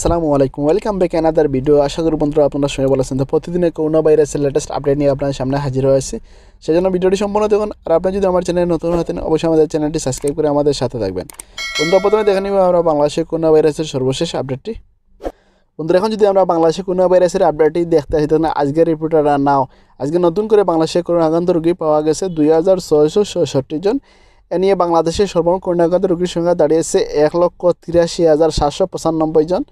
আসসালামু আলাইকুম welcome back another video আশা করি বন্ধুরা আপনারা শুনে বলেছেন তো প্রতিদিনের করোনা ভাইরাসের লেটেস্ট আপডেট নিয়ে আপনার সামনে হাজির হয়েছি সেই জন্য ভিডিওটি সম্পূর্ণ দেখুন আর আপনি যদি আমার চ্যানেলে নতুন হতেন অবশ্যই আমাদের চ্যানেলটি সাবস্ক্রাইব করে আমাদের সাথে থাকবেন বন্ধুরা প্রথমে দেখে নিব আমরা বাংলাদেশের করোনা ভাইরাসের সর্বশেষ আপডেটটি বন্ধুরা এখন যদি আমরা বাংলাদেশে করোনা ভাইরাসের আপডেটটি দেখতে আসি তখন আজকের রিপোর্টাররা নাও আজকে নতুন করে বাংলাদেশে করোনা আক্রান্ত রোগী পাওয়া গেছে দুই হাজার ছয়শো জন এ নিয়ে বাংলাদেশে সর্বমোট করোনাগত রোগীর সংখ্যা দাঁড়িয়েছে এক লক্ষ তিরাশি হাজার সাতশো পঁচানব্বই জন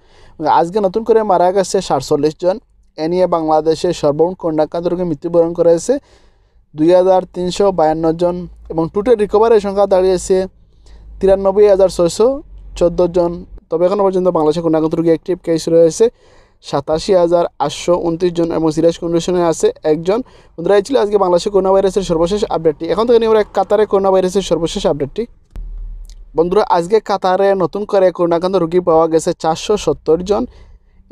আজকে নতুন করে মারা গেছে সাতচল্লিশ জন এ নিয়ে বাংলাদেশে সর্বমোট করোনাক্রান্ত রোগী মৃত্যুবরণ করেছে দুই হাজার তিনশো বায়ান্ন জন এবং টুটে রিকভারের সংখ্যা দাঁড়িয়েছে তিরানব্বই হাজার ছয়শো চোদ্দো জন তবে এখনও পর্যন্ত বাংলাদেশে করোনাক্রান্ত রোগী অ্যাক্টিভ কেস রয়েছে সাতাশি হাজার আটশো উনত্রিশ জন এবং সিরিয়াস কন্ডিশনে আছে একজন বন্ধুরা ছিল আজকে বাংলাদেশে করোনা ভাইরাসের সর্বশেষ আপডেটটি এখন থেকে নিয়ে কাতারে করোনা ভাইরাসের সর্বশেষ আপডেটটি বন্ধুরা আজকে কাতারে নতুন করে করোনাকান্ত রোগী পাওয়া গেছে চারশো সত্তর জন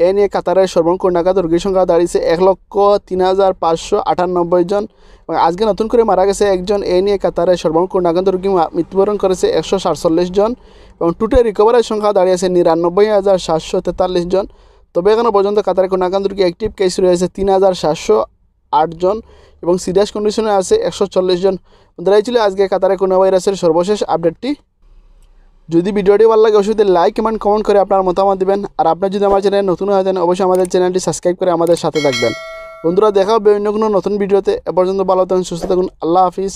এ নিয়ে কাতারের সর্বমোট করোনাকান্ত রোগীর সংখ্যা দাঁড়িয়েছে এক লক্ষ তিন হাজার পাঁচশো আটানব্বই জন এবং আজকে নতুন করে মারা গেছে একজন এ নিয়ে কাতারে সর্বমোট করোনাকান্ত রোগী মৃত্যুবরণ করেছে একশো সাতচল্লিশ জন এবং টুটে রিকভারের সংখ্যা দাঁড়িয়েছে নিরানব্বই হাজার সাতশো তেতাল্লিশ জন তবে এখনও পর্যন্ত কাতারে কোনো আক্রান্তকে অ্যাক্টিভ কেস রয়েছে তিন হাজার সাতশো আটজন এবং সিরিয়াস কন্ডিশনে আছে একশো চল্লিশ জন বন্ধুরা ছিল আজকে কাতারে করোনা ভাইরাসের সর্বশেষ আপডেটটি যদি ভিডিওটি ভালো লাগে অবশ্যই লাইক কমেন্ট কমেন্ট করে আপনার মতামত দেবেন আর আপনার যদি আমার চ্যানেল নতুন হয়ে থাকেন অবশ্যই আমাদের চ্যানেলটি সাবস্ক্রাইব করে আমাদের সাথে থাকবেন বন্ধুরা দেখা হবে অন্য কোনো নতুন ভিডিওতে এ পর্যন্ত ভালো থাকুন সুস্থ থাকুন আল্লাহ হাফিজ